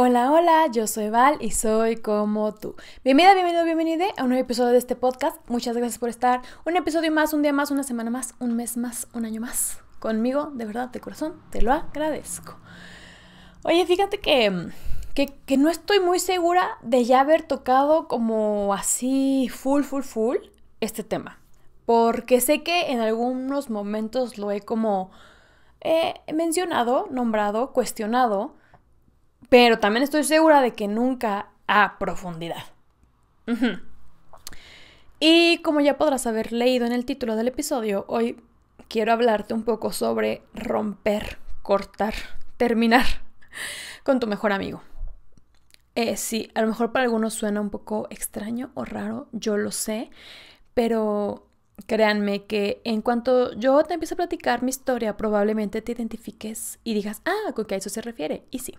Hola, hola, yo soy Val y soy como tú. Bienvenida, bienvenido, bienvenida a un nuevo episodio de este podcast. Muchas gracias por estar. Un episodio más, un día más, una semana más, un mes más, un año más. Conmigo, de verdad, de corazón, te lo agradezco. Oye, fíjate que, que, no estoy muy segura de ya haber tocado como así full, full, full este tema. Porque sé que en algunos momentos lo he como eh, mencionado, nombrado, cuestionado pero también estoy segura de que nunca a profundidad. Y como ya podrás haber leído en el título del episodio, hoy quiero hablarte un poco sobre romper, cortar, terminar con tu mejor amigo. Eh, sí, a lo mejor para algunos suena un poco extraño o raro, yo lo sé, pero créanme que en cuanto yo te empiezo a platicar mi historia, probablemente te identifiques y digas, ah, ¿con qué a eso se refiere? Y sí,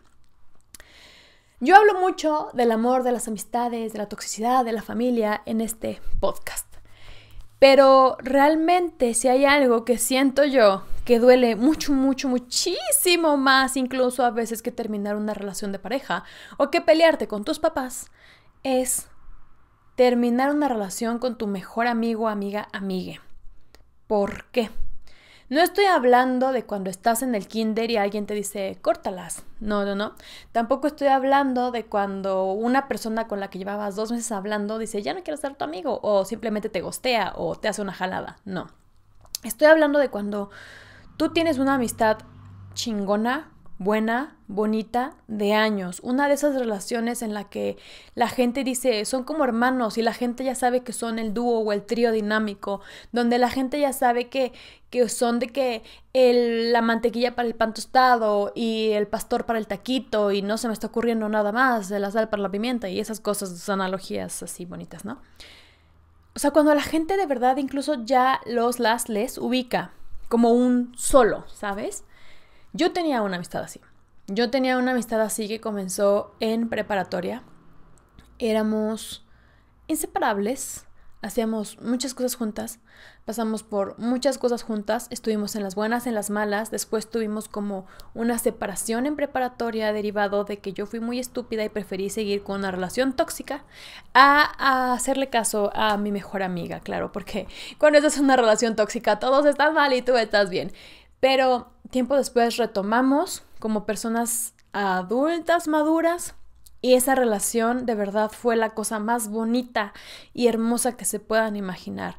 yo hablo mucho del amor, de las amistades, de la toxicidad, de la familia en este podcast. Pero realmente si hay algo que siento yo que duele mucho, mucho, muchísimo más, incluso a veces que terminar una relación de pareja o que pelearte con tus papás, es terminar una relación con tu mejor amigo, amiga, amigue. ¿Por qué? No estoy hablando de cuando estás en el kinder y alguien te dice, córtalas. No, no, no. Tampoco estoy hablando de cuando una persona con la que llevabas dos meses hablando dice, ya no quiero ser tu amigo, o simplemente te gostea o te hace una jalada. No. Estoy hablando de cuando tú tienes una amistad chingona buena, bonita, de años. Una de esas relaciones en la que la gente dice son como hermanos y la gente ya sabe que son el dúo o el trío dinámico, donde la gente ya sabe que, son de que la mantequilla para el pan tostado y el pastor para el taquito y no se me está ocurriendo nada más, la sal para la pimienta y esas cosas, esas analogías así bonitas, ¿no? O sea, cuando la gente de verdad incluso ya los, las, les ubica como un solo, ¿sabes? Yo tenía una amistad así. Yo tenía una amistad así que comenzó en preparatoria. Éramos inseparables, hacíamos muchas cosas juntas, pasamos por muchas cosas juntas, estuvimos en las buenas, en las malas, después tuvimos como una separación en preparatoria derivado de que yo fui muy estúpida y preferí seguir con una relación tóxica a, hacerle caso a mi mejor amiga, claro, porque cuando eso es una relación tóxica todos están mal y tú estás bien, pero tiempo después retomamos como personas adultas, maduras, y esa relación de verdad fue la cosa más bonita y hermosa que se puedan imaginar.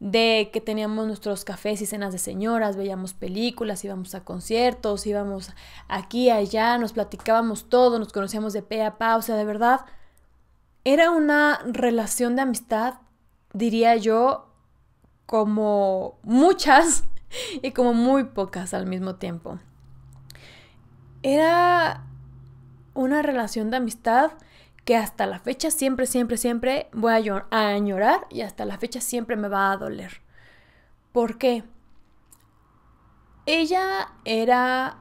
De que teníamos nuestros cafés y cenas de señoras, veíamos películas, íbamos a conciertos, íbamos aquí, allá, nos platicábamos todo, nos conocíamos de pe a pa, o sea, de verdad, era una relación de amistad, diría yo, como muchas y como muy pocas al mismo tiempo. Era una relación de amistad que hasta la fecha siempre, siempre, siempre voy a, añorar y hasta la fecha siempre me va a doler. ¿Por qué? Ella era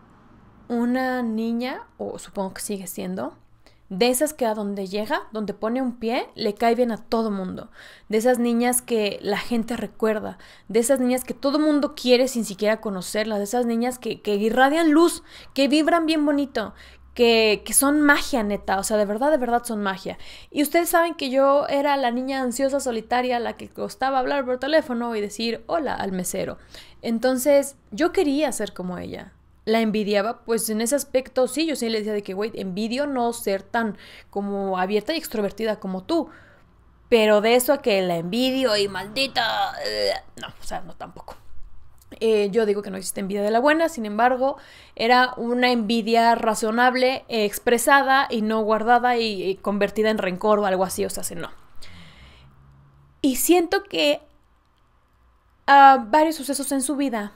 una niña, o supongo que sigue siendo, de esas que a donde llega, donde pone un pie, le cae bien a todo mundo, de esas niñas que la gente recuerda, de esas niñas que todo mundo quiere sin siquiera conocerlas, de esas niñas que, irradian luz, que vibran bien bonito, que, que, son magia neta, o sea, de verdad, de verdad son magia. Y ustedes saben que yo era la niña ansiosa solitaria, la que costaba hablar por teléfono y decir hola al mesero. Entonces, yo quería ser como ella la envidiaba, pues en ese aspecto sí, yo sí le decía de que, güey, envidio no ser tan como abierta y extrovertida como tú. Pero de eso a que la envidio y maldita... Eh, no, o sea, no tampoco. Eh, yo digo que no existe envidia de la buena, sin embargo, era una envidia razonable, eh, expresada y no guardada y, convertida en rencor o algo así, o sea, no. Y siento que a ah, varios sucesos en su vida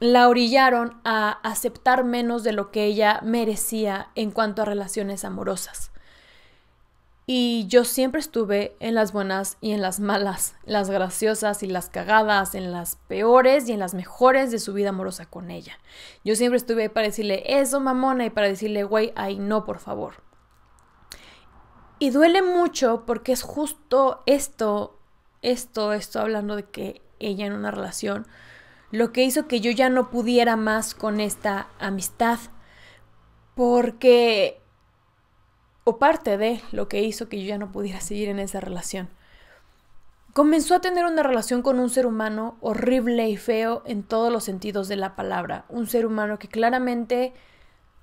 la orillaron a aceptar menos de lo que ella merecía en cuanto a relaciones amorosas. Y yo siempre estuve en las buenas y en las malas, las graciosas y las cagadas, en las peores y en las mejores de su vida amorosa con ella. Yo siempre estuve para decirle eso, mamona, y para decirle, güey, ay, no, por favor. Y duele mucho porque es justo esto, esto, esto hablando de que ella en una relación lo que hizo que yo ya no pudiera más con esta amistad, porque, o parte de lo que hizo que yo ya no pudiera seguir en esa relación. Comenzó a tener una relación con un ser humano horrible y feo en todos los sentidos de la palabra, un ser humano que claramente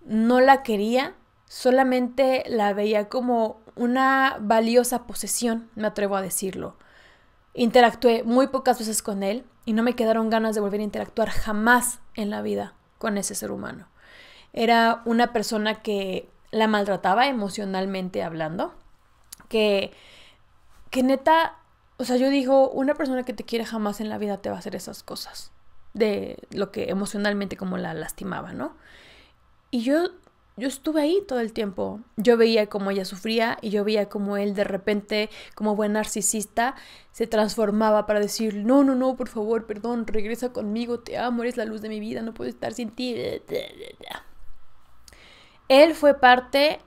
no la quería, solamente la veía como una valiosa posesión, me atrevo a decirlo Interactué muy pocas veces con él y no me quedaron ganas de volver a interactuar jamás en la vida con ese ser humano. Era una persona que la maltrataba emocionalmente hablando, que, que neta, o sea, yo digo, una persona que te quiere jamás en la vida te va a hacer esas cosas, de lo que emocionalmente como la lastimaba, ¿no? Y yo yo estuve ahí todo el tiempo. Yo veía cómo ella sufría y yo veía cómo él de repente, como buen narcisista, se transformaba para decir, no, no, no, por favor, perdón, regresa conmigo, te amo, eres la luz de mi vida, no puedo estar sin ti. Él fue parte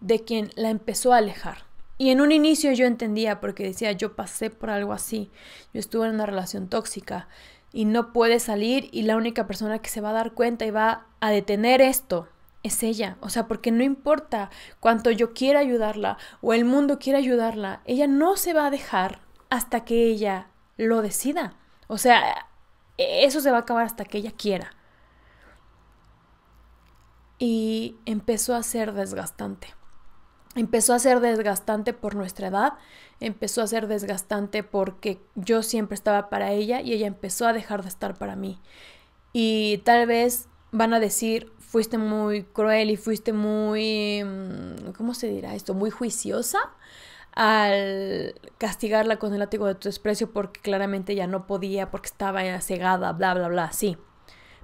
de quien la empezó a alejar. Y en un inicio yo entendía porque decía, yo pasé por algo así, yo estuve en una relación tóxica y no puede salir y la única persona que se va a dar cuenta y va a detener esto es ella. O sea, porque no importa cuánto yo quiera ayudarla o el mundo quiera ayudarla, ella no se va a dejar hasta que ella lo decida. O sea, eso se va a acabar hasta que ella quiera. Y empezó a ser desgastante. Empezó a ser desgastante por nuestra edad, empezó a ser desgastante porque yo siempre estaba para ella y ella empezó a dejar de estar para mí. Y tal vez van a decir, fuiste muy cruel y fuiste muy, mm, ¿cómo se dirá esto? Muy juiciosa al castigarla con el látigo de tu desprecio porque claramente ya no podía, porque estaba cegada, bla, bla, bla, sí.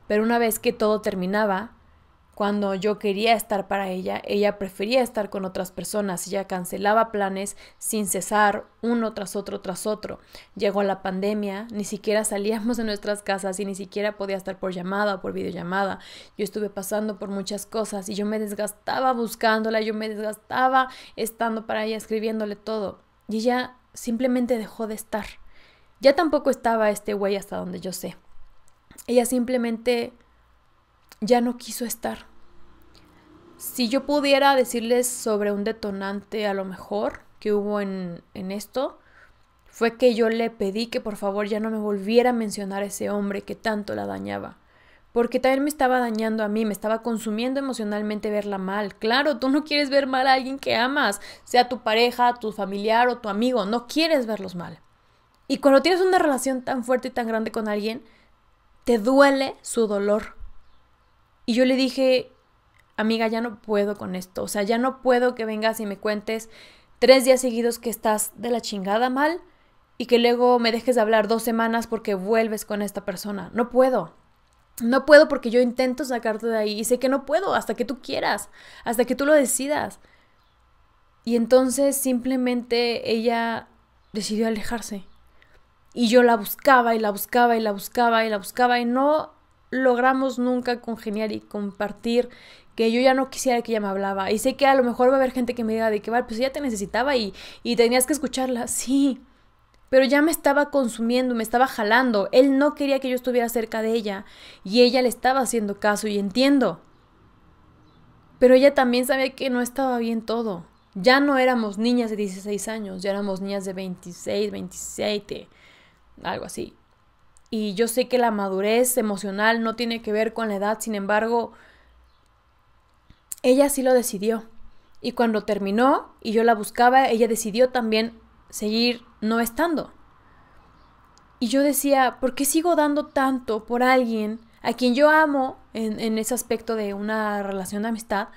Pero una vez que todo terminaba, cuando yo quería estar para ella, ella prefería estar con otras personas, ella cancelaba planes sin cesar, uno tras otro tras otro. Llegó la pandemia, ni siquiera salíamos de nuestras casas y ni siquiera podía estar por llamada o por videollamada. Yo estuve pasando por muchas cosas y yo me desgastaba buscándola, yo me desgastaba estando para ella, escribiéndole todo. Y ella simplemente dejó de estar. Ya tampoco estaba este güey hasta donde yo sé. Ella simplemente ya no quiso estar. Si yo pudiera decirles sobre un detonante a lo mejor que hubo en, en esto, fue que yo le pedí que por favor ya no me volviera a mencionar a ese hombre que tanto la dañaba porque también me estaba dañando a mí, me estaba consumiendo emocionalmente verla mal. Claro, tú no quieres ver mal a alguien que amas, sea tu pareja, tu familiar o tu amigo, no quieres verlos mal. Y cuando tienes una relación tan fuerte y tan grande con alguien, te duele su dolor, y yo le dije, amiga, ya no puedo con esto. O sea, ya no puedo que vengas y me cuentes tres días seguidos que estás de la chingada mal y que luego me dejes de hablar dos semanas porque vuelves con esta persona. No puedo. No puedo porque yo intento sacarte de ahí y sé que no puedo hasta que tú quieras, hasta que tú lo decidas. Y entonces simplemente ella decidió alejarse. Y yo la buscaba y la buscaba y la buscaba y la buscaba y no logramos nunca congeniar y compartir que yo ya no quisiera que ella me hablaba. Y sé que a lo mejor va a haber gente que me diga de que, vale, pues ella te necesitaba y, y tenías que escucharla. Sí, pero ya me estaba consumiendo, me estaba jalando. Él no quería que yo estuviera cerca de ella y ella le estaba haciendo caso y entiendo. Pero ella también sabía que no estaba bien todo. Ya no éramos niñas de 16 años, ya éramos niñas de 26, 27, algo así. Y yo sé que la madurez emocional no tiene que ver con la edad, sin embargo, ella sí lo decidió. Y cuando terminó y yo la buscaba, ella decidió también seguir no estando. Y yo decía, ¿por qué sigo dando tanto por alguien a quien yo amo en, en, ese aspecto de una relación de amistad?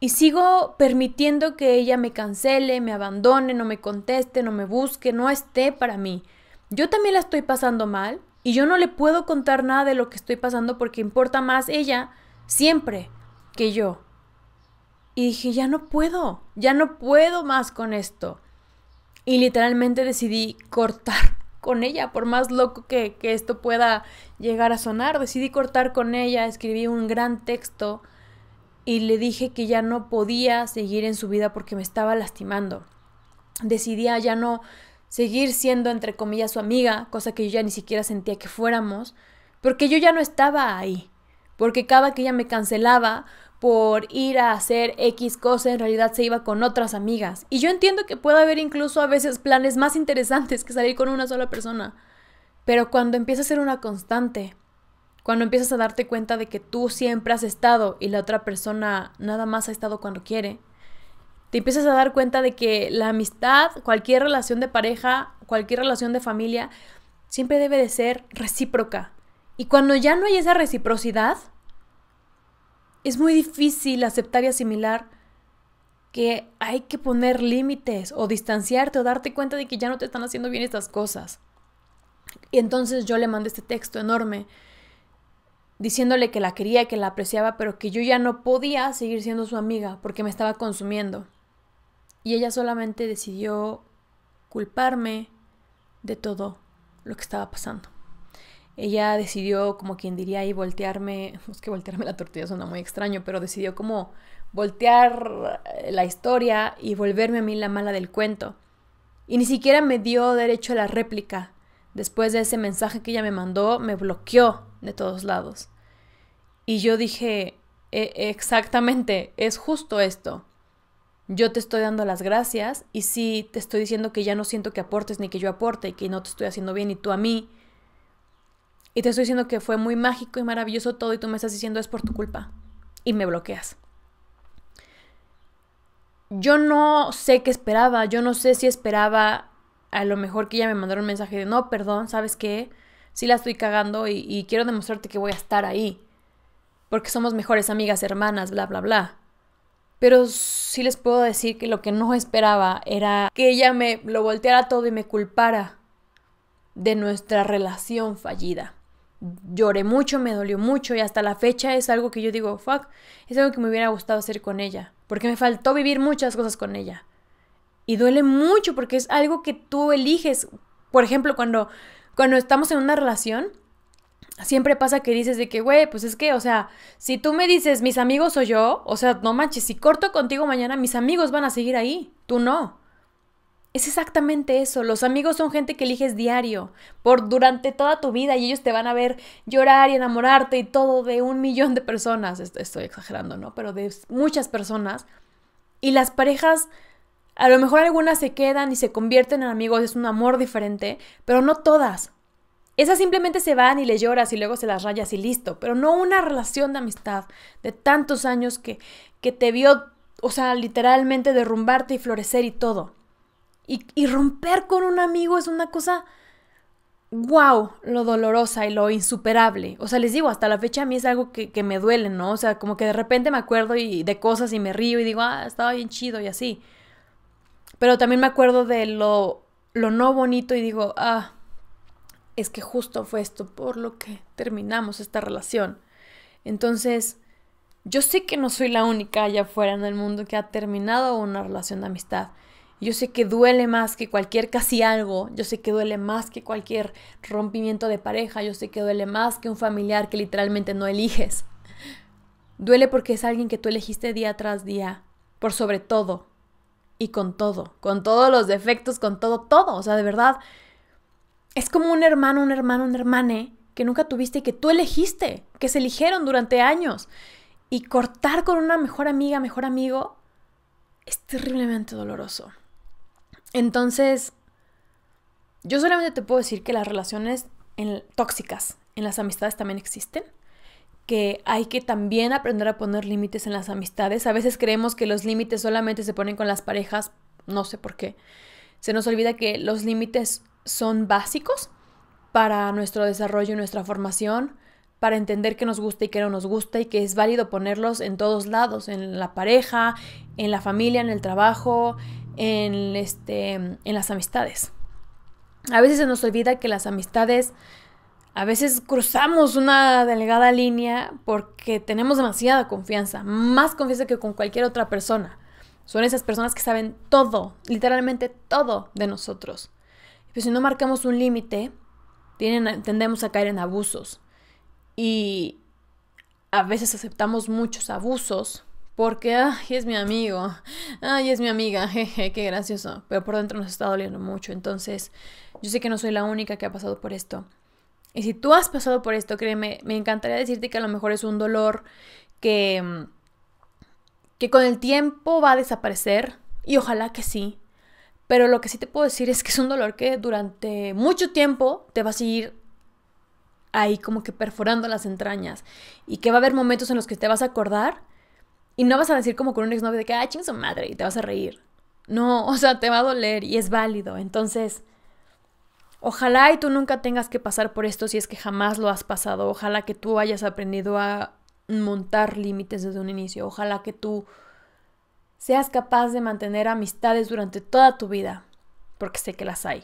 Y sigo permitiendo que ella me cancele, me abandone, no me conteste, no me busque, no esté para mí yo también la estoy pasando mal y yo no le puedo contar nada de lo que estoy pasando porque importa más ella siempre que yo. Y dije, ya no puedo, ya no puedo más con esto. Y literalmente decidí cortar con ella, por más loco que, que esto pueda llegar a sonar, decidí cortar con ella, escribí un gran texto y le dije que ya no podía seguir en su vida porque me estaba lastimando. Decidí ya no seguir siendo, entre comillas, su amiga, cosa que yo ya ni siquiera sentía que fuéramos, porque yo ya no estaba ahí, porque cada que ella me cancelaba por ir a hacer X cosa, en realidad se iba con otras amigas. Y yo entiendo que puede haber incluso a veces planes más interesantes que salir con una sola persona, pero cuando empieza a ser una constante, cuando empiezas a darte cuenta de que tú siempre has estado y la otra persona nada más ha estado cuando quiere, te empiezas a dar cuenta de que la amistad, cualquier relación de pareja, cualquier relación de familia, siempre debe de ser recíproca. Y cuando ya no hay esa reciprocidad, es muy difícil aceptar y asimilar que hay que poner límites o distanciarte o darte cuenta de que ya no te están haciendo bien estas cosas. Y entonces yo le mandé este texto enorme diciéndole que la quería, que la apreciaba, pero que yo ya no podía seguir siendo su amiga porque me estaba consumiendo. Y ella solamente decidió culparme de todo lo que estaba pasando. Ella decidió, como quien diría ahí, voltearme, es que voltearme la tortilla suena muy extraño, pero decidió como voltear eh, la historia y volverme a mí la mala del cuento. Y ni siquiera me dio derecho a la réplica. Después de ese mensaje que ella me mandó, me bloqueó de todos lados. Y yo dije, e-, exactamente, es justo esto yo te estoy dando las gracias y sí te estoy diciendo que ya no siento que aportes ni que yo aporte y que no te estoy haciendo bien y tú a mí. Y te estoy diciendo que fue muy mágico y maravilloso todo y tú me estás diciendo es por tu culpa y me bloqueas. Yo no sé qué esperaba, yo no sé si esperaba a lo mejor que ella me mandara un mensaje de no, perdón, ¿sabes qué? Sí la estoy cagando y, y quiero demostrarte que voy a estar ahí. Porque somos mejores amigas, hermanas, bla, bla, bla. Pero sí les puedo decir que lo que no esperaba era que ella me lo volteara todo y me culpara de nuestra relación fallida. Lloré mucho, me dolió mucho y hasta la fecha es algo que yo digo, fuck, es algo que me hubiera gustado hacer con ella, porque me faltó vivir muchas cosas con ella. Y duele mucho porque es algo que tú eliges. Por ejemplo, cuando, cuando estamos en una relación, siempre pasa que dices de que, güey, pues es que, o sea, si tú me dices mis amigos o yo, o sea, no manches, si corto contigo mañana, mis amigos van a seguir ahí, tú no. Es exactamente eso. Los amigos son gente que eliges diario, por durante toda tu vida, y ellos te van a ver llorar y enamorarte y todo de un millón de personas. Estoy exagerando, ¿no? Pero de muchas personas. Y las parejas, a lo mejor algunas se quedan y se convierten en amigos, es un amor diferente, pero no todas. Esas simplemente se van y le lloras y luego se las rayas y listo, pero no una relación de amistad de tantos años que, que te vio, o sea, literalmente derrumbarte y florecer y todo. Y, romper con un amigo es una cosa, wow, lo dolorosa y lo insuperable. O sea, les digo, hasta la fecha a mí es algo que, me duele, ¿no? O sea, como que de repente me acuerdo y, de cosas y me río y digo, ah, estaba bien chido y así. Pero también me acuerdo de lo, lo no bonito y digo, ah, es que justo fue esto por lo que terminamos esta relación. Entonces, yo sé que no soy la única allá afuera en el mundo que ha terminado una relación de amistad. Yo sé que duele más que cualquier casi algo, yo sé que duele más que cualquier rompimiento de pareja, yo sé que duele más que un familiar que literalmente no eliges. Duele porque es alguien que tú elegiste día tras día, por sobre todo y con todo, con todos los defectos, con todo, todo, o sea, de verdad, es como un hermano, un hermano, un hermane que nunca tuviste y que tú elegiste, que se eligieron durante años. Y cortar con una mejor amiga, mejor amigo, es terriblemente doloroso. Entonces, yo solamente te puedo decir que las relaciones en, tóxicas en las amistades también existen, que hay que también aprender a poner límites en las amistades. A veces creemos que los límites solamente se ponen con las parejas, no sé por qué. Se nos olvida que los límites son básicos para nuestro desarrollo y nuestra formación, para entender qué nos gusta y qué no nos gusta y que es válido ponerlos en todos lados, en la pareja, en la familia, en el trabajo, en, este, en las amistades. A veces se nos olvida que las amistades, a veces cruzamos una delgada línea porque tenemos demasiada confianza, más confianza que con cualquier otra persona. Son esas personas que saben todo, literalmente todo de nosotros. Pero pues, si no marcamos un límite, tendemos a caer en abusos. Y a veces aceptamos muchos abusos porque, ay, es mi amigo, ay, es mi amiga, jeje, qué gracioso. Pero por dentro nos está doliendo mucho. Entonces, yo sé que no soy la única que ha pasado por esto. Y si tú has pasado por esto, créeme, me encantaría decirte que a lo mejor es un dolor que, que con el tiempo va a desaparecer. Y ojalá que sí, pero lo que sí te puedo decir es que es un dolor que durante mucho tiempo te va a seguir ahí como que perforando las entrañas. Y que va a haber momentos en los que te vas a acordar y no vas a decir como con un novio de que, ay, su madre, y te vas a reír. No, o sea, te va a doler y es válido. Entonces, ojalá y tú nunca tengas que pasar por esto si es que jamás lo has pasado. Ojalá que tú hayas aprendido a montar límites desde un inicio. Ojalá que tú seas capaz de mantener amistades durante toda tu vida, porque sé que las hay.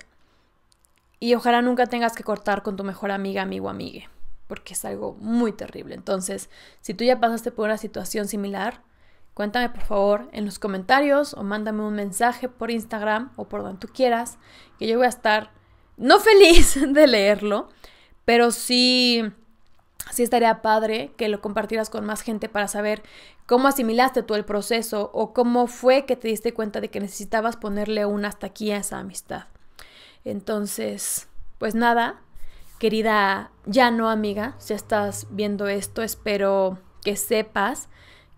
Y ojalá nunca tengas que cortar con tu mejor amiga, amigo, amiga porque es algo muy terrible. Entonces, si tú ya pasaste por una situación similar, cuéntame por favor en los comentarios o mándame un mensaje por Instagram o por donde tú quieras, que yo voy a estar no feliz de leerlo, pero sí sí estaría padre que lo compartieras con más gente para saber cómo asimilaste tú el proceso o cómo fue que te diste cuenta de que necesitabas ponerle un hasta aquí a esa amistad. Entonces, pues nada, querida ya no amiga, si estás viendo esto, espero que sepas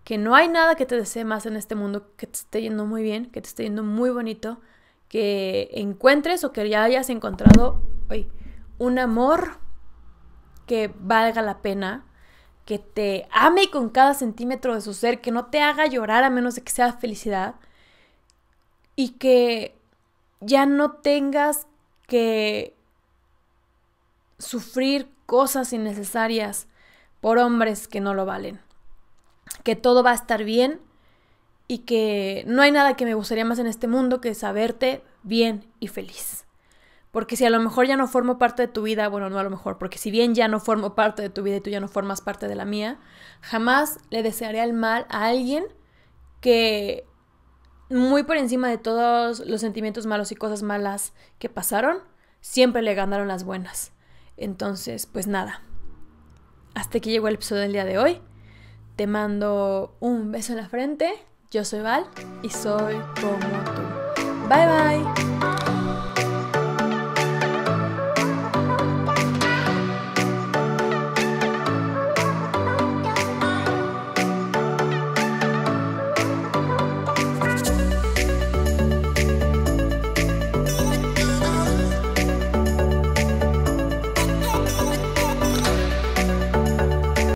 que no hay nada que te desee más en este mundo, que te esté yendo muy bien, que te esté yendo muy bonito, que encuentres o que ya hayas encontrado un amor que valga la pena, que te ame con cada centímetro de su ser, que no te haga llorar a menos de que sea felicidad y que ya no tengas que sufrir cosas innecesarias por hombres que no lo valen. Que todo va a estar bien y que no hay nada que me gustaría más en este mundo que saberte bien y feliz. Porque si a lo mejor ya no formo parte de tu vida, bueno, no a lo mejor, porque si bien ya no formo parte de tu vida y tú ya no formas parte de la mía, jamás le desearé el mal a alguien que muy por encima de todos los sentimientos malos y cosas malas que pasaron, siempre le ganaron las buenas. Entonces, pues nada. Hasta aquí llegó el episodio del día de hoy. Te mando un beso en la frente. Yo soy Val y soy como tú. Bye bye.